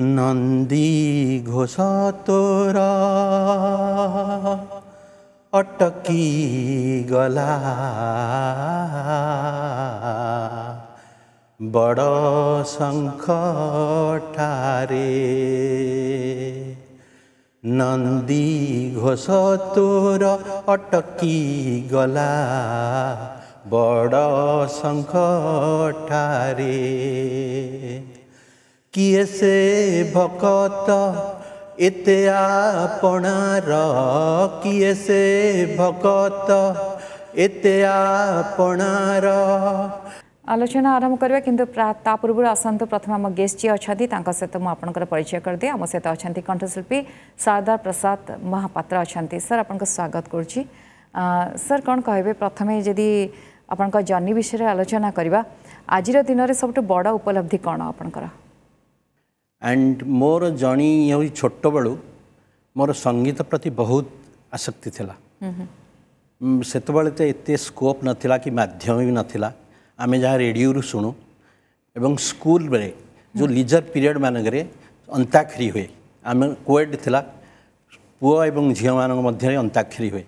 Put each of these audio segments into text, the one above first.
ନନ୍ଦୀ ଘୋଷ ତୋରା ଅଟକି ଗଲା ବଡ଼ ଶଙ୍ଖ ଠାରେ ନନ୍ଦୀ ଘୋଷ ତୋର ଅଟକି ଗଲା ବଡ଼ ଶଙ୍ଖ ଠାରେ କିଏ ସେ ଭକତ ଏତେ ଆପଣାର କିଏ ସେ ଭକତ ଏତେ ଆପଣାର ଆଲୋଚନା ଆରମ୍ଭ କରିବା କିନ୍ତୁ ତା ପୂର୍ବରୁ ଆସନ୍ତୁ ପ୍ରଥମେ ଆମ ଗେଷ୍ଟ ଯିଏ ଅଛନ୍ତି ତାଙ୍କ ସହିତ ମୁଁ ଆପଣଙ୍କର ପରିଚୟ କରିଦିଏ ଆମ ସହିତ ଅଛନ୍ତି କଣ୍ଠଶିଳ୍ପୀ ଶାରଦା ପ୍ରସାଦ ମହାପାତ୍ର ଅଛନ୍ତି ସାର୍ ଆପଣଙ୍କ ସ୍ୱାଗତ କରୁଛି ସାର୍ କ'ଣ କହିବେ ପ୍ରଥମେ ଯଦି ଆପଣଙ୍କ ଜର୍ଣ୍ଣି ବିଷୟରେ ଆଲୋଚନା କରିବା ଆଜିର ଦିନରେ ସବୁଠୁ ବଡ଼ ଉପଲବ୍ଧି କ'ଣ ଆପଣଙ୍କର ଆଣ୍ଡ ମୋର ଜଣେ ହେଉଛି ଛୋଟବେଳୁ ମୋର ସଙ୍ଗୀତ ପ୍ରତି ବହୁତ ଆସକ୍ତି ଥିଲା ସେତେବେଳେ ତ ଏତେ ସ୍କୋପ୍ ନଥିଲା କି ମାଧ୍ୟମ ବି ନଥିଲା ଆମେ ଯାହା ରେଡ଼ିଓରୁ ଶୁଣୁ ଏବଂ ସ୍କୁଲରେ ଯେଉଁ ଲିଜର୍ ପିରିୟଡ଼ ମାନଙ୍କରେ ଅନ୍ତାକ୍ଷରୀ ହୁଏ ଆମେ କୋଏଡ଼ ଥିଲା ପୁଅ ଏବଂ ଝିଅମାନଙ୍କ ମଧ୍ୟରେ ଅନ୍ତାକ୍ଷରୀ ହୁଏ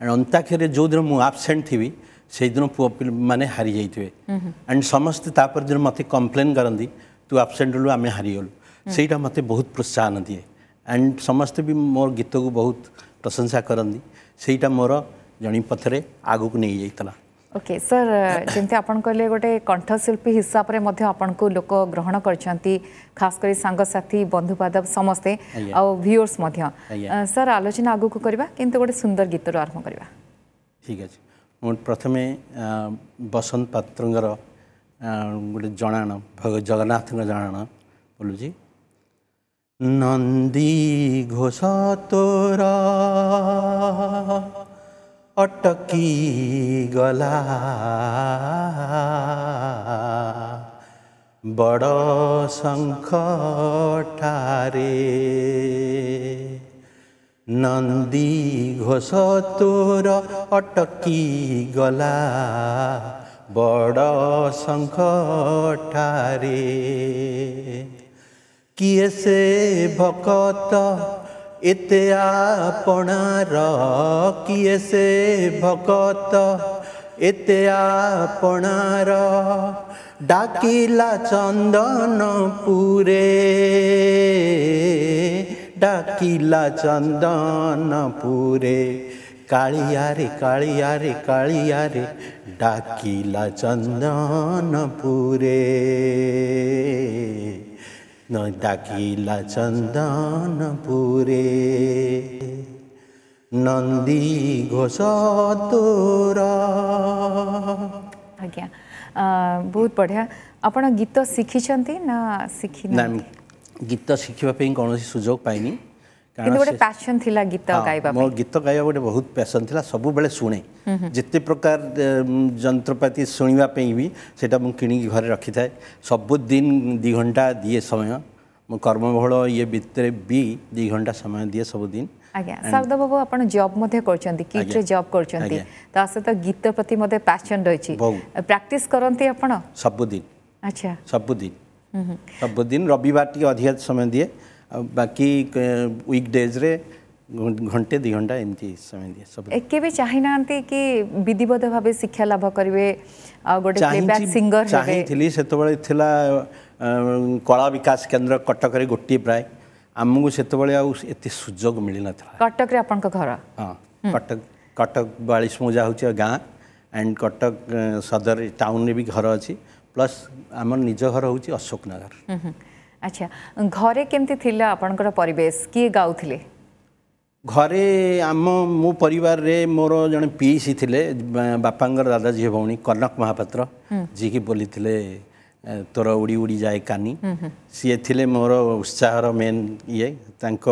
ଆଣ୍ଡ ଅନ୍ତାକ୍ଷରୀରେ ଯେଉଁଦିନ ମୁଁ ଆବସେଣ୍ଟ ଥିବି ସେଇଦିନ ପୁଅ ପିଲାମାନେ ହାରିଯାଇଥିବେ ଆଣ୍ଡ ସମସ୍ତେ ତାପରେ ଦିନ ମୋତେ କମ୍ପ୍ଲେନ୍ କରନ୍ତି ତୁ ଆବସେଣ୍ଟ ହେଲୁ ଆମେ ହାରିଗଲୁ त्यही मते बहुत प्रोत्साहन दिए एंड समस्त भी मोर गीत को बहुत प्रशंसा करंदी मोर कति सही तथर आगको नै ओके सर जेंते गोटे कन्ठ शिल्पी को लोक ग्रहण खास करी संग साथी बंधु गरिासकरी साङसाथी बन्धु व्यूअर्स समस्तै सर आलोचना आगु को करबा किंतु गोटे सुंदर आगको गए सु गीतहरू आरम्भ ठिक मोर प्रथमे बसंत गोटे जणाना गए जगन्नाथ जणाना जी নন্দী ঘোষতোরা অটকি গলা বড় শঙ্খঠারে নন্দী ঘোষ তোর অটকি গলা বড় শঙ্খঠারে কিয়েছে ভকত এতে আপনার কিয়েছে ভকত এতে আপনার ডাকিলা চন্দন পুরে ডাকিলা চন্দন পুরে কালিয়ারে কালিয়ারে কালিয়ারে ডাকিলা চন্দন পুরে नन्दाकी ला चन्दन पुरे नन्दी घोसो तोरा बहुत बढ़िया अपन गीत सिक्छिन्छन्ती ना सिक्छि न मैम गीत सिक्बि पई कनो सुजोग पाइनी କିନ୍ତୁ ଗୋଟେ ପ୍ୟାସନ୍ ଥିଲା ଗୀତ ଗାଇବା ମୋ ଗୀତ ଗାଇବା ଗୋଟେ ବହୁତ ପ୍ୟାସନ୍ ଥିଲା ସବୁବେଳେ ଶୁଣେ ଯେତେ ପ୍ରକାର ଯନ୍ତ୍ରପାତି ଶୁଣିବା ପାଇଁ ବି ସେଇଟା ମୁଁ କିଣିକି ଘରେ ରଖିଥାଏ ସବୁଦିନ ଦୁଇ ଘଣ୍ଟା ଦିଏ ସମୟ ମୁଁ କର୍ମବହୁଳ ଇଏ ଭିତରେ ବି ଦୁଇ ଘଣ୍ଟା ସମୟ ଦିଏ ସବୁଦିନ ଆଜ୍ଞା ଶାରଦା ବାବୁ ଆପଣ ଜବ୍ ମଧ୍ୟ କରୁଛନ୍ତି କିଟ୍ରେ ଜବ୍ କରୁଛନ୍ତି ତା ସହିତ ଗୀତ ପ୍ରତି ମଧ୍ୟ ପ୍ୟାସନ୍ ରହିଛି ପ୍ରାକ୍ଟିସ୍ କରନ୍ତି ଆପଣ ସବୁଦିନ ଆଚ୍ଛା ସବୁଦିନ ସବୁଦିନ ରବିବାର ଟିକେ ଅଧିକା ସମୟ ଦିଏ ବାକି ୱିକ୍ ଡେଜ୍ରେ ঘন্টে দুই ঘন্টা এমতি সময় দিয়ে সব কেবে চাহি নাহান্তি কি বিধিবদ্ধ ভাবে শিক্ষা লাভ করিবে আর গোটে প্লেব্যাক সিঙ্গর হবে চাহিছিলি সেতবেলে থিলা কলা বিকাশ কেন্দ্র কটকরে গোটি প্রায় ଆମକୁ ସେତେବେଳେ ଆଉ ଏତେ ସୁଯୋଗ ମିଳିନଥିଲା କଟକରେ ଆପଣଙ୍କ ଘର ହଁ କଟକ କଟକ ବାଳିଶ ମୌଜା ହେଉଛି ଗାଁ ଆଣ୍ଡ କଟକ ସଦର ଟାଉନରେ ବି ଘର ଅଛି ପ୍ଲସ୍ ଆମର ନିଜ ଘର ହେଉଛି ଅଶୋକନଗର আচ্ছা ঘরে কেমতি থিলা আপনার পরিবেশ কি গাউলে ঘরে আম মো পরিবারে মোর জনে পিইসি থিলে বাপাঙ্কর দাদা ঝিও ভৌণী কনক মহাপাত্র যিকি বলিথিলে ତୋର ଉଡ଼ି ଉଡ଼ି ଯାଏ କାନି ସିଏ ଥିଲେ ମୋର ଉତ୍ସାହର ମେନ୍ ଇଏ ତାଙ୍କ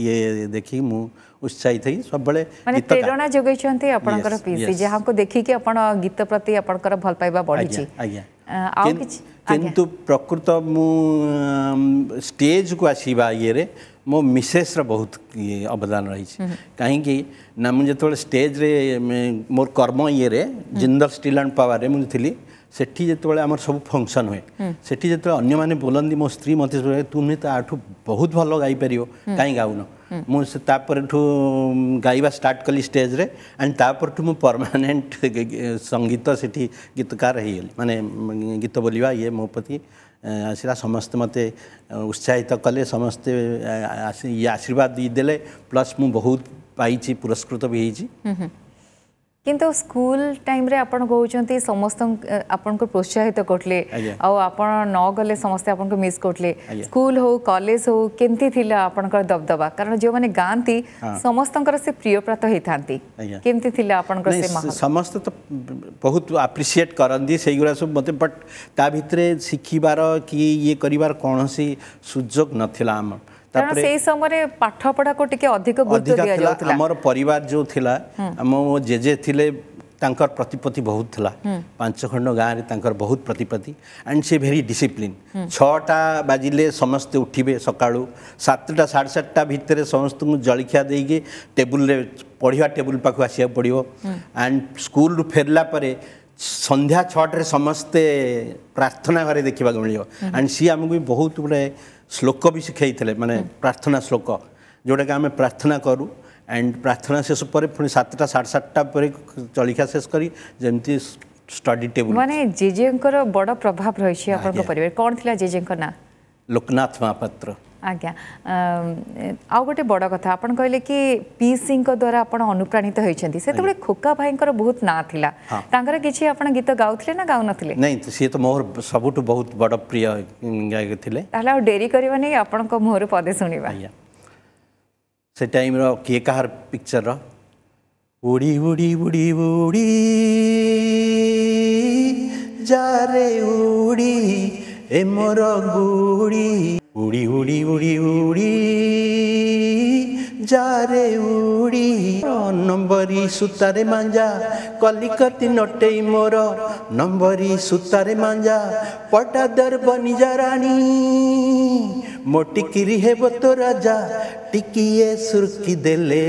ଇଏ ଦେଖି ମୁଁ ଉତ୍ସାହିତ ହେଇ ସବୁବେଳେ ପ୍ରେରଣା ଯୋଗାଇଛନ୍ତି ଆପଣଙ୍କର ପିସି ଯାହାଙ୍କୁ ଦେଖିକି ଆପଣ ଗୀତ ପ୍ରତି ଆପଣଙ୍କର ଭଲ ପାଇବା ବଢ଼ିଛି ଆଜ୍ଞା प्रकृत म स्टेजको आसे मिसेस र बहुत अवदान रहेब स्टेज रे मोर कर्म इएर जिन्दल स्टिला पावारेसि सब फंक्शन फङसन हुँसी जति अन्य स्त्री मित्री मते तु नै बहुत भयो गाई पारेको कहीँ गाउन ମୁଁ ତାପରଠୁ ଗାଇବା ଷ୍ଟାର୍ଟ କଲି ଷ୍ଟେଜ୍ରେ ଆଣ୍ଡ ତାପରଠୁ ମୁଁ ପରମାନେଣ୍ଟ ସଙ୍ଗୀତ ସେଠି ଗୀତକାର ହେଇଗଲି ମାନେ ଗୀତ ବୋଲିବା ଇଏ ମୋ ପ୍ରତି ଆସିଲା ସମସ୍ତେ ମୋତେ ଉତ୍ସାହିତ କଲେ ସମସ୍ତେ ଇଏ ଆଶୀର୍ବାଦ ଦେଲେ ପ୍ଲସ୍ ମୁଁ ବହୁତ ପାଇଛି ପୁରସ୍କୃତ ବି ହେଇଛି କିନ୍ତୁ ସ୍କୁଲ ଟାଇମ୍ରେ ଆପଣ କହୁଛନ୍ତି ସମସ୍ତ ଆପଣଙ୍କୁ ପ୍ରୋତ୍ସାହିତ କରୁଥିଲେ ଆଉ ଆପଣ ନ ଗଲେ ସମସ୍ତେ ଆପଣଙ୍କୁ ମିସ୍ କରୁଥିଲେ ସ୍କୁଲ ହଉ କଲେଜ ହଉ କେମିତି ଥିଲା ଆପଣଙ୍କର ଦବଦବା କାରଣ ଯେଉଁମାନେ ଗାଆନ୍ତି ସମସ୍ତଙ୍କର ସେ ପ୍ରିୟପ୍ରାତ ହେଇଥାନ୍ତି କେମିତି ଥିଲା ଆପଣଙ୍କର ସେ ସମସ୍ତେ ତ ବହୁତ ଆପ୍ରିସିଏଟ୍ କରନ୍ତି ସେଇଗୁଡ଼ା ସବୁ ମୋତେ ବଟ୍ ତା ଭିତରେ ଶିଖିବାର କି ଇଏ କରିବାର କୌଣସି ସୁଯୋଗ ନଥିଲା ଆମର তারপরে সেই সময়ে পাঠ পড়াকু টিকে অধিক গুরুত্ব দিয়া যাউতলা আমার পরিবার যে থিলা আমো জেজে থিলে ତାଙ୍କର ପ୍ରତିପତ୍ତି ବହୁତ ଥିଲା ପାଞ୍ଚ ଖଣ୍ଡ ଗାଁରେ ତାଙ୍କର ବହୁତ ପ୍ରତିପତ୍ତି ଆଣ୍ଡ ସେ ଭେରି ଡିସିପ୍ଲିନ୍ ଛଅଟା ବାଜିଲେ ସମସ୍ତେ ଉଠିବେ ସକାଳୁ ସାତଟା ସାଢ଼େ ସାତଟା ଭିତରେ ସମସ୍ତଙ୍କୁ ଜଳଖିଆ ଦେଇକି ଟେବୁଲରେ ପଢ଼ିବା ଟେବୁଲ ପାଖକୁ ଆସିବାକୁ ପଡ଼ିବ ଆଣ୍ଡ ସ୍କୁଲରୁ ଫେରିଲା ପରେ ସନ୍ଧ୍ୟା ଛଅଟାରେ ସମସ୍ତେ ପ୍ରାର୍ଥନା ଘରେ ଦେଖିବାକୁ ମିଳିବ ଆଣ୍ଡ ସିଏ ଆମକୁ ବି ବହୁତ ଗୁଡ଼ାଏ ଶ୍ଲୋକ ବି ଶିଖାଇଥିଲେ ମାନେ ପ୍ରାର୍ଥନା ଶ୍ଲୋକ ଯେଉଁଟାକି ଆମେ ପ୍ରାର୍ଥନା କରୁ ଆଣ୍ଡ ପ୍ରାର୍ଥନା ଶେଷ ପରେ ପୁଣି ସାତଟା ସାଢ଼େ ସାତଟା ପରେ ଜଳିଖିଆ ଶେଷ କରି ଯେମିତି ଷ୍ଟଡି ଟେବୁଲ ମାନେ ଜେଜେଙ୍କର ବଡ଼ ପ୍ରଭାବ ରହିଛି ଆପଣଙ୍କ ପରିବାର କ'ଣ ଥିଲା ଜେଜେଙ୍କ ନାଁ ଲୋକନାଥ ମହାପାତ୍ର ଆଜ୍ଞା ଆଉ ଗୋଟେ ବଡ଼ କଥା ଆପଣ କହିଲେ କି ପି ସିଙ୍କ ଦ୍ୱାରା ଆପଣ ଅନୁପ୍ରାଣିତ ହୋଇଛନ୍ତି ସେତେବେଳେ ଖୋକା ଭାଇଙ୍କର ବହୁତ ନାଁ ଥିଲା ତାଙ୍କର କିଛି ଆପଣ ଗୀତ ଗାଉଥିଲେ ନା ଗାଉନଥିଲେ ନାଇଁ ସିଏ ତ ମୋର ସବୁଠୁ ବହୁତ ବଡ଼ ପ୍ରିୟ ଥିଲେ ତାହେଲେ ଆଉ ଡେରି କରିବାନି ଆପଣଙ୍କ ମୁହଁରୁ ପଦେ ଶୁଣିବା ଆଜ୍ଞା ସେ ଟାଇମ୍ର କିଏ କାହାର উড়ি উড়ি উড়ি উড়ি যারে উড়ি নম্বরী সুতারে মাঞ্জা কলিকতি নটেই মোর নম্বরী সুতারে মাঞ্জা পটাদর বনিজা রানী ମୋ ଟିକିରି হেব তো রাজা টিকিয়ে সুরকি দেলে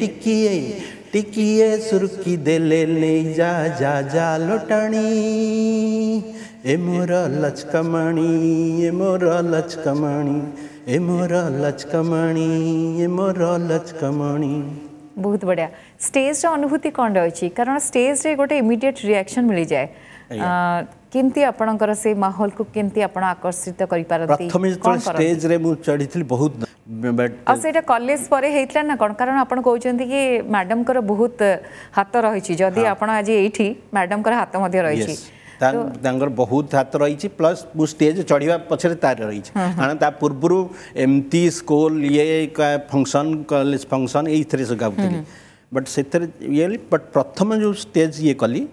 টিকিয়ে টিকিয়ে সুরকি দেলে নেই যা যা যা লোটাণী ए मोरा लचकमणी ए मोरा लचकमणी ए मोरा लचकमणी ए मोरा लचकमणी ବହୁତ ବଢ଼ିଆ ଷ୍ଟେଜ୍ର ଅନୁଭୂତି କ'ଣ ରହିଛି କାରଣ ଷ୍ଟେଜ୍ରେ ଗୋଟେ ଇମିଡ଼ିଏଟ୍ ରିଆକ୍ସନ୍ ମିଳିଯାଏ କେମିତି ଆପଣଙ୍କର ସେ ମାହୋଲକୁ କେମିତି ଆପଣ ଆକର୍ଷିତ କରିପାରନ୍ତି ପ୍ରଥମେ ଯେତେବେଳେ ଷ୍ଟେଜ୍ରେ ମୁଁ ଚଢ଼ିଥିଲି ବହୁତ ଆଉ ସେଇଟା କଲେଜ ପରେ ହେଇଥିଲା ନା କ'ଣ କାରଣ ଆପଣ କହୁଛନ୍ତି କି ମ୍ୟାଡ଼ାମଙ୍କର ବହୁତ ହାତ ରହିଛି ଯଦି ଆପଣ ଆଜି ଏଇଠି ମ୍ୟାଡ଼ାମଙ୍କର ହାତ ମଧ୍ୟ ରହିଛି बहुत हाथ रही प्लस स्टेज चढ़ा पचर तार रही कारण पूर्व एमती स्कूल ये फंक्शन कलेज फंक्शन ये सब गाँव बट से ये बट प्रथम जो स्टेज ये कली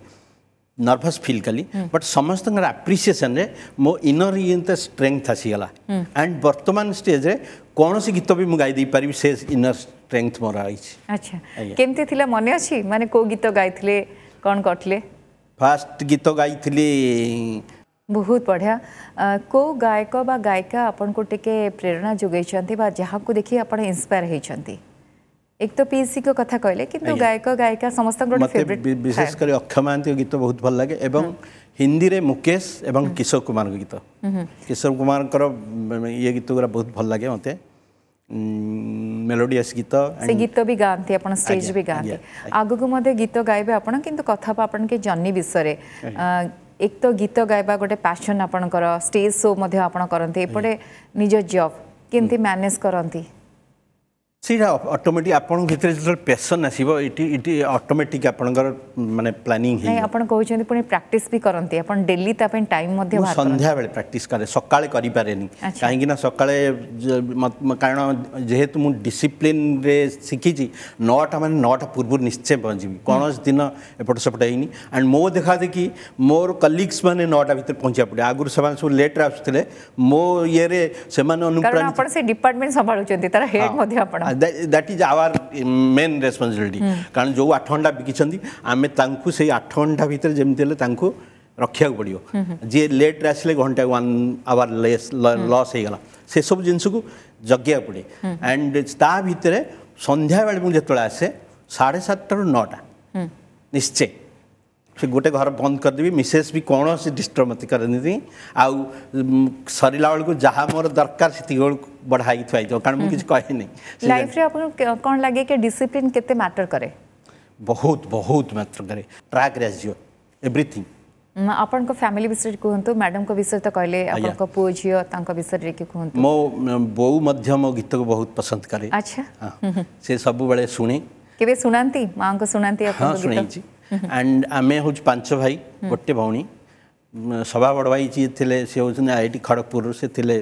नर्भस फील कली बट समस्त आप्रिसीएसन मो इनर ये स्ट्रेंथ आसीगला एंड बर्तमान स्टेज रे कौन से गीत भी मुझे गई पारि से इनर स्ट्रेंथ मोर रही अच्छा कमी मन अच्छी मानते कौ गीत गाई कौन कर फास्ट गीत गाई बहुत बढ़िया को गायक बा गायिका आपन को टिके प्रेरणा जोगाई बा जहाँ को देखी आपन इंस्पायर हो एक तो पीसी को कथा कहले किंतु तो गायक गायिका समस्त फेवरेट अक्षय महांती गीत तो बहुत भल लगे एवं हम्म। हिंदी रे मुकेश एवं हम्म। किशोर कुमार गीत हम्म, किशोर कुमार ये गीत गुरा बहुत भल लगे मतलब ମେଲୋଡିୟସ୍ ଗୀତ ସେ ଗୀତ ବି ଗାଆନ୍ତି ଆପଣ ଷ୍ଟେଜ୍ ବି ଗାଆନ୍ତି ଆଗକୁ ମଧ୍ୟ ଗୀତ ଗାଇବେ ଆପଣ କିନ୍ତୁ କଥା ହେବ ଆପଣ କି ଜହ୍ନି ବିଷୟରେ ଏକ ତ ଗୀତ ଗାଇବା ଗୋଟେ ପ୍ୟାସନ୍ ଆପଣଙ୍କର ଷ୍ଟେଜ୍ ଶୋ ମଧ୍ୟ ଆପଣ କରନ୍ତି ଏପଟେ ନିଜ ଜବ୍ କେମିତି ମ୍ୟାନେଜ୍ କରନ୍ତି सीटा ऑटोमेटिक आपन भितर जे पेशन आसीबो इटी इटी ऑटोमेटिक आपनगर माने प्लानिंग हे आपन कहउ छन पण प्रैक्टिस भी करनती आपन डेली ता पण टाइम मध्ये भात संध्या बेले प्रैक्टिस करे सकाळे करि पारेनी काहे कि ना सकाळे कारण जेहेतु मु डिसिप्लिन रे सिखी छी नोटा माने नोटा पूर्व निश्चय पहुंचबी कोनोस दिन एपट सपट हेनी एंड मो देखा दे कि मोर कलीग्स माने नोटा भितर पहुंचा पडे आगुर सब सब लेट आसुतले मो ये रे से माने अनुप्राणित आपन से डिपार्टमेंट संभालु छन तर हेड मध्ये आपन that is our main responsibility କାରଣ ଯେଉଁ ଆଠ ଘଣ୍ଟା ବିକିଛନ୍ତି ଆମେ ତାଙ୍କୁ ସେଇ ଆଠ ଘଣ୍ଟା ଭିତରେ ଯେମିତି ହେଲେ ତାଙ୍କୁ ରଖିବାକୁ ପଡ଼ିବ ଯିଏ ଲେଟ୍ରେ ଆସିଲେ ଘଣ୍ଟା ୱାନ୍ ଆୱାର ଲେସ୍ ଲସ୍ ହେଇଗଲା ସେସବୁ ଜିନିଷକୁ ଜଗିବାକୁ ପଡ଼େ ଆଣ୍ଡ ତା ଭିତରେ ସନ୍ଧ୍ୟାବେଳେ ମୁଁ ଯେତେବେଳେ ଆସେ ସାଢ଼େ ସାତଟାରୁ ନଅଟା ନିଶ୍ଚୟ ସେ ଗୋଟେ ଘର ବନ୍ଦ କରିଦେବି ମିସେସ୍ ବି କୌଣସି ଡିଷ୍ଟର୍ବ ମୋତେ କରନ୍ତିନି ଆଉ ସରିଲା ବେଳକୁ ଯାହା ମୋର ଦରକାର ସେତିକି ବେଳକୁ बढ़ाई थुआई कारण मुझे किसी कहे नहीं लाइफ रे आपन कोन लागे के डिसिप्लिन केते मैटर करे बहुत बहुत मैटर करे ट्रैक रे जियो एवरीथिंग ଆପଣଙ୍କ ଫ୍ୟାମିଲି ବିଷୟରେ କୁହନ୍ତୁ ମ୍ୟାଡ଼ାମଙ୍କ ବିଷୟରେ ତ କହିଲେ ଆପଣଙ୍କ ପୁଅ ଝିଅ ତାଙ୍କ ବିଷୟରେ ଟିକେ କୁହନ୍ତୁ ମୋ ବୋଉ ମଧ୍ୟ ମୋ ଗୀତକୁ ବହୁତ ପସନ୍ଦ କରେ ଆଚ୍ଛା ସେ ସବୁବେଳେ ଶୁଣେ କେବେ ଶୁଣାନ୍ତି ମାଆଙ୍କ ଶୁଣାନ୍ତି ଆପଣ ଶୁଣେଇଛି ଆଣ୍ଡ ଆମେ ହେଉଛି ପାଞ୍ଚ ଭାଇ ଗୋଟେ ଭଉଣୀ ସଭା ବଡ଼ ଭାଇ ଯିଏ ଥିଲେ ସେ ହେଉଛନ୍ତି ଆଇ ଆଇ ଟି ଖଡ଼ଗପୁରରୁ ସେ ଥିଲେ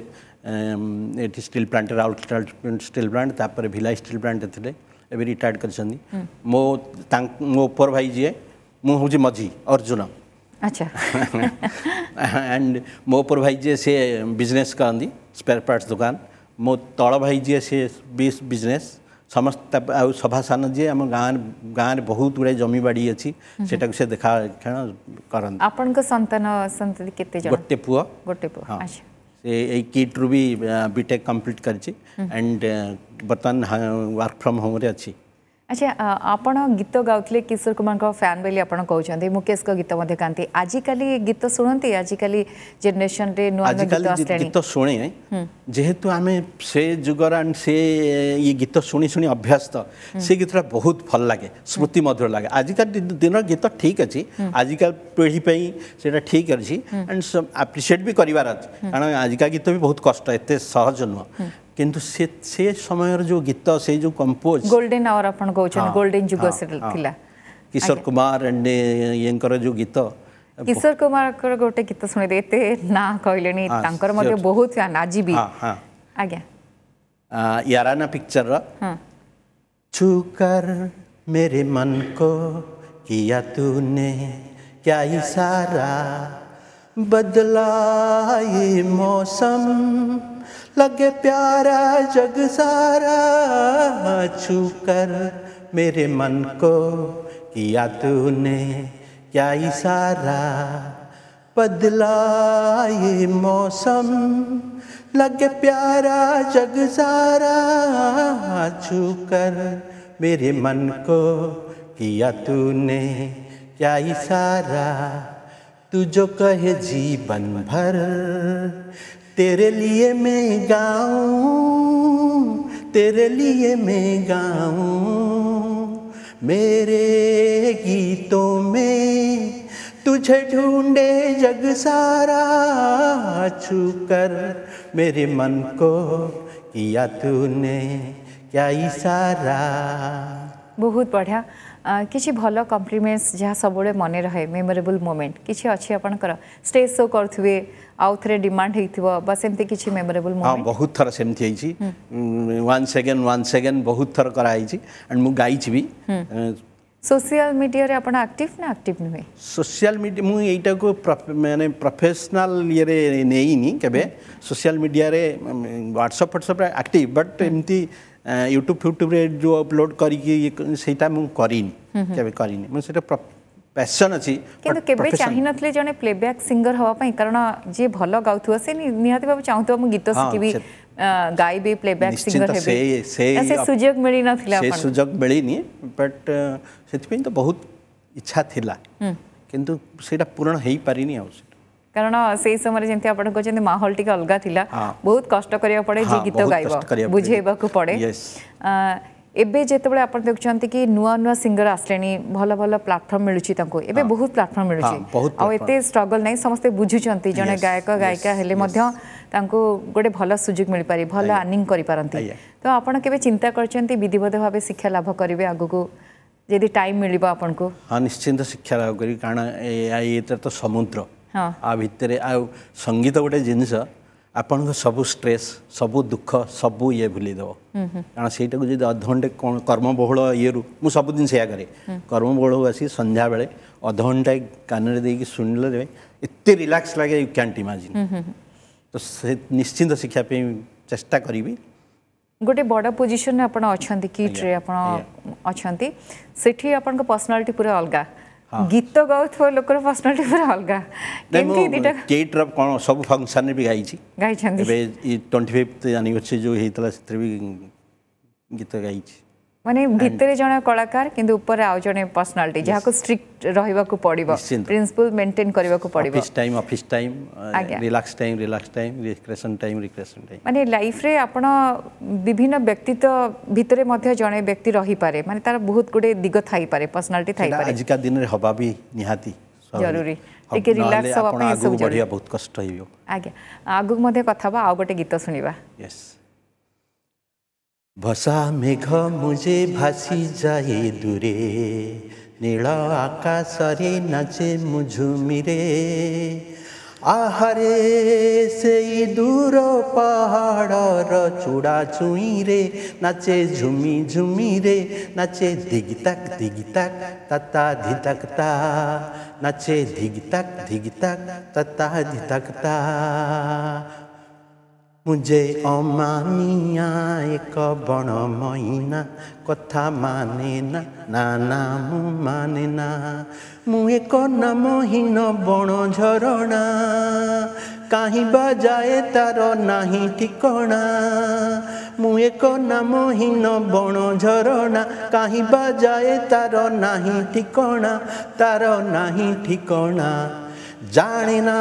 ଏଠି ଷ୍ଟିଲ୍ ପ୍ଲାଣ୍ଟରେ ଆଉଟଷ୍ଟାଲ ଷ୍ଟିଲ୍ ପ୍ଲାଣ୍ଟ ତାପରେ ଭିଲାଇ ଷ୍ଟିଲ୍ ପ୍ଲାଣ୍ଟ ଥିଲେ ଏବେ ରିଟାୟାର୍ଡ଼ କରିଛନ୍ତି ମୋ ତାଙ୍କ ମୋ ଉପର ଭାଇ ଯିଏ ମୁଁ ହେଉଛି ମଝି ଅର୍ଜୁନ ଆଚ୍ଛା ଆଣ୍ଡ ମୋ ଉପର ଭାଇ ଯିଏ ସିଏ ବିଜନେସ୍ କରନ୍ତି ସ୍ପେୟାର ପାର୍ଟସ୍ ଦୋକାନ ମୋ ତଳ ଭାଇ ଯିଏ ସିଏ ବି ବିଜନେସ୍ ସମସ୍ତେ ଆଉ ସଭା ସାନ ଯିଏ ଆମ ଗାଁରେ ଗାଁରେ ବହୁତ ଗୁଡ଼ାଏ ଜମିବାଡ଼ି ଅଛି ସେଟାକୁ ସେ ଦେଖା ଖେଳ କରନ୍ତି ଆପଣଙ୍କ ସନ୍ତାନ ସନ୍ତତି କେତେ ଜଣ ଗୋଟେ ପୁଅ ଗୋଟେ ପୁଅ ଆଚ୍ଛା ଏଇ କିଟ୍ରୁ ବି ବିଟେକ୍ କମ୍ପ୍ଲିଟ୍ କରିଛି ଆଣ୍ଡ ବର୍ତ୍ତମାନ ୱାର୍କ ଫ୍ରମ୍ ହୋମ୍ରେ ଅଛି ଆଚ୍ଛା ଆପଣ ଗୀତ ଗାଉଥିଲେ କିଶୋର କୁମାରଙ୍କ ଫ୍ୟାନ୍ ବୋଲି ଆପଣ କହୁଛନ୍ତି ମୁକେଶଙ୍କ ଗୀତ ମଧ୍ୟ ଗାଆନ୍ତି ଆଜିକାଲି ଗୀତ ଶୁଣନ୍ତି ଆଜିକାଲି ଜେନେରେସନରେ ନୂଆ ଗୀତ ଆସିଲାଣି ଗୀତ ଶୁଣେ ଯେହେତୁ ଆମେ ସେ ଯୁଗର ସେ ଇଏ ଗୀତ ଶୁଣି ଶୁଣି ଅଭ୍ୟସ୍ତ ସେ ଗୀତଟା ବହୁତ ଭଲ ଲାଗେ ସ୍ମୃତି ମଧୁର ଲାଗେ ଆଜିକାଲି ଦିନର ଗୀତ ଠିକ୍ ଅଛି ଆଜିକାଲି ପିଢ଼ି ପାଇଁ ସେଇଟା ଠିକ୍ ଅଛି ଆଣ୍ଡ ଆପ୍ରିସିଏଟ୍ ବି କରିବାର ଅଛି କାରଣ ଆଜିକା ଗୀତ ବି ବହୁତ କଷ୍ଟ ଏତେ ସହଜ ନୁହଁ କିନ୍ତୁ ସେ ସେ ସମୟର ଯେଉଁ ଗୀତ ସେ ଯେଉଁ କମ୍ପୋଜ ଗୋଲ୍ଡେନ୍ ଆୱାର ଆପଣ କହୁଛନ୍ତି ଗୋଲ୍ଡେନ୍ ଯୁଗ ଥିଲା କିଶୋର କୁମାର ଆଣ୍ଡ ଇଏଙ୍କର ଯେଉଁ ଗୀତ କିଶୋର କୁମାରଙ୍କର ଗୋଟେ ଗୀତ ଶୁଣିଲେ ଏତେ ନାଁ କହିଲେଣି ତାଙ୍କର ମଧ୍ୟ ବହୁତ ଫ୍ୟାନ୍ ଆଜି ବି ଆଜ୍ଞା याराना पिक्चर रा छू कर मेरे मन को किया तूने क्या इशारा बदला ये मौसम लगे प्यारा जग सारा छू कर मेरे मन को किया तूने क्या इशारा बदला ये मौसम लगे प्यारा जग सारा छू कर मेरे मन को किया तूने क्या इशारा तू जो कहे जीवन भर तेरे लिए मैं गाऊं तेरे लिए मैं गाऊं मेरे गीतों में तुझे ढूंढे जग सारा छू कर मेरे मन को किया तूने क्या इशारा बहुत बढ़िया କିଛି ଭଲ କମ୍ପ୍ଲିମେଣ୍ଟସ୍ ଯାହା ସବୁବେଳେ ମନେ ରହେ ମେମୋରେବୁଲ୍ ମୋମେଣ୍ଟ କିଛି ଅଛି ଆପଣଙ୍କର ଷ୍ଟେଜ୍ ଶୋ କରୁଥିବେ ଆଉ ଥରେ ଡିମାଣ୍ଡ ହେଇଥିବ ବା ସେମିତି କିଛି ମେମୋରେବୁଲ୍ ହଁ ବହୁତ ଥର ସେମିତି ହେଇଛି ୱାନ୍ ସେକେଣ୍ଡ ୱାନ୍ ସେକେଣ୍ଡ ବହୁତ ଥର କରାହେଇଛି ଆଣ୍ଡ ମୁଁ ଗାଇଛି ବି সোশিয়াল মিডিয়ারে আপনার অ্যাক্টিভ না অ্যাক্টিভ নুহে সোশিয়াল মিডিয়া মু এইটাকু মানে প্রফেশনাল ইয়েরে নেইনি কেবে সোশিয়াল মিডিয়ারে হোয়াটসঅ্যাপ হোয়াটসঅ্যাপ অ্যাক্টিভ বাট এমতি ୟୁଟ୍ୟୁବ୍ ଫ୍ୟୁଟ୍ୟୁବ୍ରେ ଯେଉଁ ଅପଲୋଡ଼ କରିକି ସେଇଟା ମୁଁ କରିନି କେବେ କରିନି ମୁଁ ସେଇଟା ପ୍ୟାସନ୍ ଅଛି କିନ୍ତୁ କେବେ ଚାହିଁନଥିଲେ ଜଣେ ପ୍ଲେବ୍ୟାକ୍ ସିଙ୍ଗର ହେବା ପାଇଁ କାରଣ ଯିଏ ଭଲ ଗାଉଥିବ ସେ ନିହାତି ଭାବେ ଚାହୁଁଥିବ ମୁଁ ଗୀତ ଶିଖିବି ଗାଇବି ପ୍ଲେବ୍ୟାକ୍ ସିଙ୍ଗର ହେବି ସେ ସୁଯୋଗ ମିଳିନଥିଲା ସେ ସୁଯୋଗ ମିଳିନି ବଟ୍ ସେଥିପାଇଁ ତ ବହୁତ ଇଚ୍ଛା ଥିଲା କିନ୍ତୁ ସେଇଟା ପୂରଣ ହେଇପାରିନି ଆଉ କାରଣ ସେଇ ସମୟରେ ଯେମିତି ଆପଣ କହୁଛନ୍ତି ମାହୋଲ ଟିକେ ଅଲଗା ଥିଲା ବହୁତ କଷ୍ଟ କରିବାକୁ ପଡ଼େ ଯିଏ ଗୀତ ଗାଇବ ବୁଝେଇବାକୁ ପଡ଼େ ଏବେ ଯେତେବେଳେ ଆପଣ ଦେଖୁଛନ୍ତି କି ନୂଆ ନୂଆ ସିଙ୍ଗର ଆସିଲେଣି ଭଲ ଭଲ ପ୍ଲାଟଫର୍ମ ମିଳୁଛି ତାଙ୍କୁ ଏବେ ବହୁତ ପ୍ଲାଟଫର୍ମ ମିଳୁଛି ଆଉ ଏତେ ଷ୍ଟ୍ରଗଲ୍ ନାହିଁ ସମସ୍ତେ ବୁଝୁଛନ୍ତି ଜଣେ ଗାୟକ ଗାୟିକା ହେଲେ ମଧ୍ୟ ତାଙ୍କୁ ଗୋଟେ ଭଲ ସୁଯୋଗ ମିଳିପାରେ ଭଲ ଆର୍ନିଂ କରିପାରନ୍ତି ତ ଆପଣ କେବେ ଚିନ୍ତା କରିଛନ୍ତି ବିଧିବଦ୍ଧ ଭାବେ ଶିକ୍ଷା ଲାଭ କରିବେ ଆଗକୁ ଯଦି ଟାଇମ୍ ମିଳିବ ଆପଣଙ୍କୁ ହଁ ନିଶ୍ଚିନ୍ତ ଶିକ୍ଷା ଲାଭ କରିବି କାରଣ ଏଇଟା ତ ସମୁଦ୍ର ଆ ଭିତରେ ଆଉ ସଙ୍ଗୀତ ଗୋଟେ ଜିନିଷ ଆପଣଙ୍କ ସବୁ ଷ୍ଟ୍ରେସ୍ ସବୁ ଦୁଃଖ ସବୁ ଇଏ ଭୁଲିଦେବ କାରଣ ସେଇଟାକୁ ଯଦି ଅଧଘଣ୍ଟେ କ'ଣ କର୍ମବହୁଳ ଇଏରୁ ମୁଁ ସବୁଦିନ ସେୟା କରେ କର୍ମବହୁଳକୁ ଆସି ସନ୍ଧ୍ୟାବେଳେ ଅଧଘଣ୍ଟାଏ କାନରେ ଦେଇକି ଶୁଣିଲେ ଏତେ ରିଲାକ୍ସ ଲାଗେ ୟୁ କ୍ୟାଣ୍ଟ ଇମାଜିନ୍ ତ ସେ ନିଶ୍ଚିନ୍ତ ଶିଖିବା ପାଇଁ ଚେଷ୍ଟା କରିବି ଗୋଟେ ବଡ଼ ପୋଜିସନ୍ରେ ଆପଣ ଅଛନ୍ତି କିଟ୍ରେ ଆପଣ ଅଛନ୍ତି ସେଠି ଆପଣଙ୍କ ପର୍ସନାଲିଟି ପୁରା ଅଲଗା গীত গাউথবা লোকৰ পৰ্চনালিটি পুৰা অলগা কেমতি দুইটা কেইটৰ কোন সব ফাংচন বি গাইছি গাইছন্তি এবে 25th এনিভাৰ্সৰী যো হেইতলা সেতৰে বি গীত গাইছি মানে ভিতরে জনে কলাকার কিন্তু উপরে আউ জনে পার্সোনালিটি যাহাকু স্ট্রিক্ট রহিবাকু পড়িব প্রিন্সিপল মেইনটেইন করিবাকু পড়িব office time office time relax time relax time recreation time recreation time মানে লাইফ রে আপন বিভিন্ন ব্যক্তিত্ব ভিতরে মধ্যে জনে ব্যক্তি রহি পারে মানে তার বহুত গুডে দিগ থাই পারে পার্সোনালিটি থাই পারে আজকা দিনরে হবা নিহাতি জরুরি ଟିକେ ରିଲାକ୍ସ ହେବା ପାଇଁ ସବୁ ବଢ଼ିବା ବହୁତ କଷ୍ଟ ହେଇଯିବ ଆଜ୍ଞା ଆଗକୁ ମଧ୍ୟ କଥା ହେବା ଆଉ ଗୋଟେ ଗୀତ ଶୁଣିବା ୟେସ୍ ভসা মেঘ মুজে ভাসি যাই দূরে নীল আকাশরে নাচে মুঝুমিরে আহারে সেই দূর পাহাড়র চূড়া চুইরে নাচে ঝুমি ঝুমিরে নাচে দিগিতাক দিগিতাক তাতা ধিতাকতা নাচে ধিগিতাক ধিগিতাক তাতা ধিতাকতা মুজে অমানিয়ায় কবণ মইনা কথা মানে না না নাম মানে না মু এক নামহীন বণ ঝরଣା কাহিবা যায় তার নাহি ঠিকଣା মু এক নামহীন বণ ঝরଣା কাহিবা যায় তার নাহি ঠিকଣା তার নাহি ঠিকଣା ଜାଣେ ନା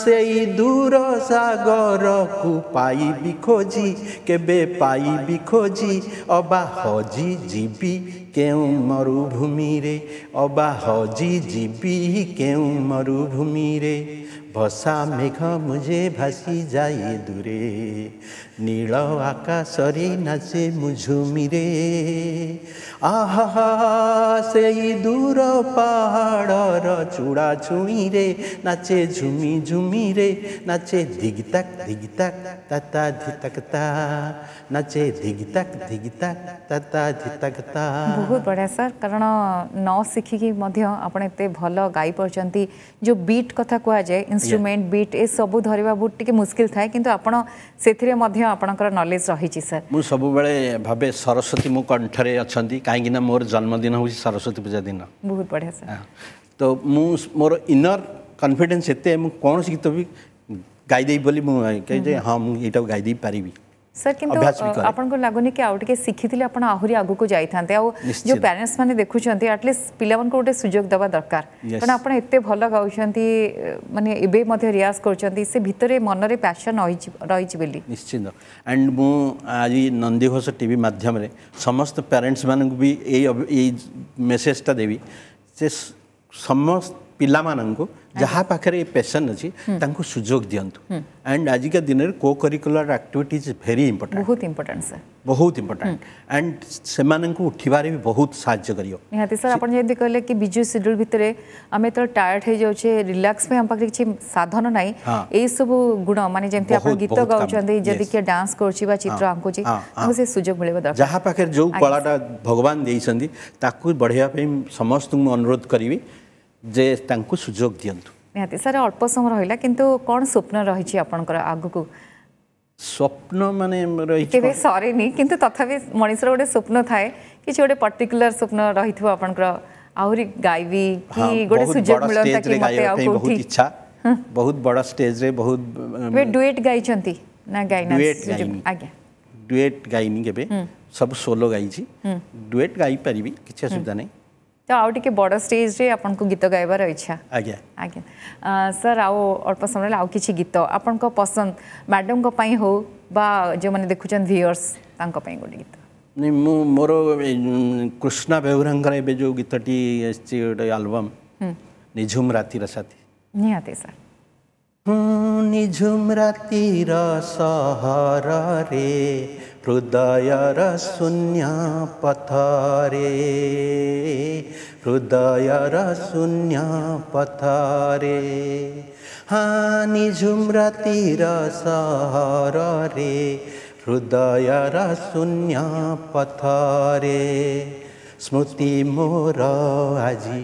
ସେଇ ଦୂର ସାଗରକୁ ପାଇବି ଖୋଜି କେବେ ପାଇବି ଖୋଜି ଅବା ହଜି ଯିବି କେଉଁ ମରୁଭୂମିରେ ଅବା ହଜି ଯିବି କେଉଁ ମରୁଭୂମିରେ भसा मेघ मुझे भासी जाए दूरे नील आकाश रे नाचे मुझुमिरे आहा दूर पहाड़ चूड़ा छुईरे नाचे झुमि झुमिरे नाचे धिगतक धिगतक तता धितकता नाचे धिगतक धिगतक तता धितकता बहुत बढ़िया सर कारण न सीखिकी आप भल गाई पार्टी जो बीट कथा कह जाए ଇନ୍ଷ୍ଟ୍ରୁମେଣ୍ଟ ବିଟ୍ ଏସବୁ ଧରିବା ବହୁତ ଟିକେ ମୁସ୍କିଲ ଥାଏ କିନ୍ତୁ ଆପଣ ସେଥିରେ ମଧ୍ୟ ଆପଣଙ୍କର ନଲେଜ ରହିଛି ସାର୍ ମୁଁ ସବୁବେଳେ ଭାବେ ସରସ୍ୱତୀ ମୋ କଣ୍ଠରେ ଅଛନ୍ତି କାହିଁକିନା ମୋର ଜନ୍ମଦିନ ହେଉଛି ସରସ୍ୱତୀ ପୂଜା ଦିନ ବହୁତ ବଢ଼ିଆ ସାର୍ ତ ମୁଁ ମୋର ଇନର କନଫିଡେନ୍ସ ଏତେ ମୁଁ କୌଣସି ଗୀତ ବି ଗାଇଦେବି ବୋଲି ମୁଁ କହେ ଯେ ହଁ ମୁଁ ଏଇଟାକୁ ଗାଇଦେଇ ପାରିବି सर किंतु आपन को कि आउट के सीखी थी आपन आहुरी आगु हैं जाई थान्ते आउ जो पेरेंट्स माने देखु छंती एटलीस्ट पिलावन सुजोग दबा दरकार पण आपन एत्ते भलो गाउ छंती माने रियाज कर छंती पैशन रही निश्चिंत एंड मु आज नंदीघोष टीवी माध्यम समस्त पेरेंट्स मानन भी ए ए से समस्त पिलामानंगो जहाँ पाखरे पेशन अछि सुजोग दियंतु एंड आज का दिन रे co-curricular activities very important बहुत इंपोर्टेंट बहुत इंपोर्टेंट एंड से मानंको भी बहुत सहायता करियो सर अपन कहले कि बिजु शेड्यूल भितरे आमे त टायर्ड हे जाउ छे साधन नाही ए सब गुण माने जेंति अपन गीत गाँव छन जदि डांस कर चित्र हमको से सुजोग मिलबे जहाँ पाखरे जो कलाटा भगवान देइ छन ताकु बढ़िया अनुरोध करबी ଯେ ତାଙ୍କୁ ସୁଯୋଗ ଦିଅନ୍ତୁ ନିହାତି ସାର୍ ଅଳ୍ପ ସମୟ ରହିଲା କିନ୍ତୁ କ'ଣ ସ୍ୱପ୍ନ ରହିଛି ଆପଣଙ୍କର ଆଗକୁ ସ୍ୱପ୍ନ ମାନେ ରହିଛି କେବେ ସରେନି କିନ୍ତୁ ତଥାପି ମଣିଷର ଗୋଟେ ସ୍ୱପ୍ନ ଥାଏ କିଛି ଗୋଟେ ପର୍ଟିକୁଲାର ସ୍ୱପ୍ନ ରହିଥିବ ଆପଣଙ୍କର ଆହୁରି ଗାଇବି କି ଗୋଟେ ସୁଯୋଗ ମିଳନ୍ତା କି ମୋତେ ଆଉ କୋଉଠି ଇଚ୍ଛା ବହୁତ ବଡ଼ ଷ୍ଟେଜରେ ବହୁତ ଡୁଏଟ୍ ଗାଇଛନ୍ତି ନା ଗାଇନା ଆଜ୍ଞା ଡୁଏଟ୍ ଗାଇନି କେବେ ସବୁ ସୋଲୋ ଗାଇଛି ଡୁଏଟ୍ ଗାଇପାରିବି କିଛି ଅସୁବିଧା ନାହିଁ ତ ଆଉ ଟିକେ ବଡ଼ ଷ୍ଟେଜ୍ରେ ଆପଣଙ୍କୁ ଗୀତ ଗାଇବାର ଇଚ୍ଛା ଆଜ୍ଞା ଆଜ୍ଞା ସାର୍ ଆଉ ଅଳ୍ପ ସମୟରେ ଆଉ କିଛି ଗୀତ ଆପଣଙ୍କ ପସନ୍ଦ ମ୍ୟାଡ଼ାମଙ୍କ ପାଇଁ ହଉ ବା ଯେଉଁମାନେ ଦେଖୁଛନ୍ତି ଭିୟର୍ସ ତାଙ୍କ ପାଇଁ ଗୋଟେ ଗୀତ ନାଇଁ ମୁଁ ମୋର କୃଷ୍ଣା ବେହୁରାଙ୍କର ଏବେ ଯେଉଁ ଗୀତଟି ଆସିଛି ଗୋଟେ ଆଲବମ୍ ନିଝୁମ ରାତିର ସାଥୀ ନିହାତି ସାର୍ ନିଝୁମ ରାତିର ସହରରେ हृदय हृदय हृदयरशून्यपथारे हृदयरशून्यपथारे हानिझुम्रतिरसहर रे हृदय हृदयरशून्यपथारे स्मृति मोर आजि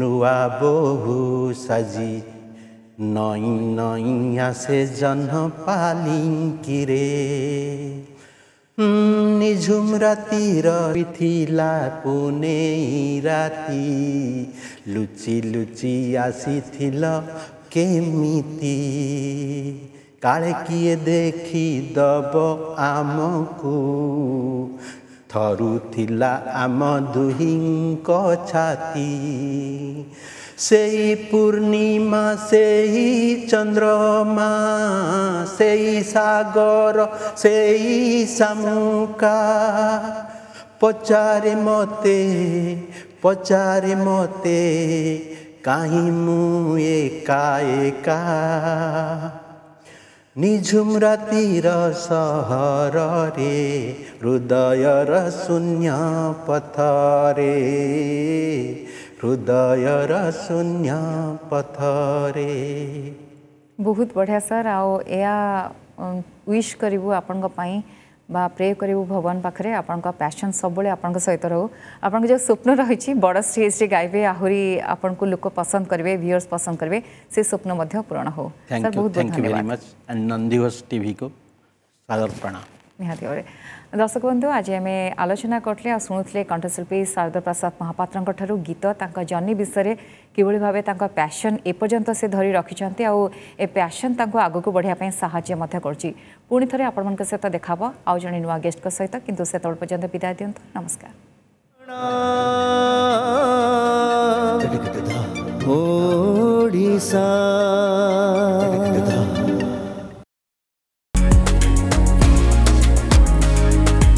नुआ बहु साजि नई নই আসে জহ্ন পালিঙ্কিরে নিঝুম রাতির পিথিলা পুনে রাতি লুচি লুচি আসিছিল কেমিতি কালে কিয়ে দেখি দব আমকু থরুথিলা আম দুহিঙ্ক ছাতি पूर्णिमा चन्द्रमा सही सागर सही शमुका पचारे मते पचारे मते काहीँमु सहर रे हृदय र शून्य पथरे हृदय रून्या पथरे बहुत बढ़िया सर आओ या विश करू बा प्रे कर भगवान पाखे आपण पैशन सब सहित रो आप जो स्वप्न रही बड़ स्टेज से गायबे आहरी आपन को लोक पसंद करेंगे भिवर्स पसंद करेंगे से स्वप्न पूरण हो सर बहुत thank you very much and Nandighosh टी को सागर प्रणाम ନିହାତି ଭାବରେ ଦର୍ଶକ ବନ୍ଧୁ ଆଜି ଆମେ ଆଲୋଚନା କରିଲେ ଆଉ ଶୁଣୁଥିଲେ କଣ୍ଠଶିଳ୍ପୀ ଶାରଦ ପ୍ରସାଦ ମହାପାତ୍ରଙ୍କଠାରୁ ଗୀତ ତାଙ୍କ ଜର୍ଣ୍ଣି ବିଷୟରେ କିଭଳି ଭାବେ ତାଙ୍କ ପ୍ୟାସନ୍ ଏପର୍ଯ୍ୟନ୍ତ ସେ ଧରି ରଖିଛନ୍ତି ଆଉ ଏ ପ୍ୟାସନ୍ ତାଙ୍କୁ ଆଗକୁ ବଢ଼ିବା ପାଇଁ ସାହାଯ୍ୟ ମଧ୍ୟ କରୁଛି ପୁଣି ଥରେ ଆପଣମାନଙ୍କ ସହିତ ଦେଖାବ ଆଉ ଜଣେ ନୂଆ ଗେଷ୍ଟଙ୍କ ସହିତ କିନ୍ତୁ ସେତେବେଳେ ପର୍ଯ୍ୟନ୍ତ ବିଦାୟ ଦିଅନ୍ତୁ ନମସ୍କାର ଓଡ଼ିଶା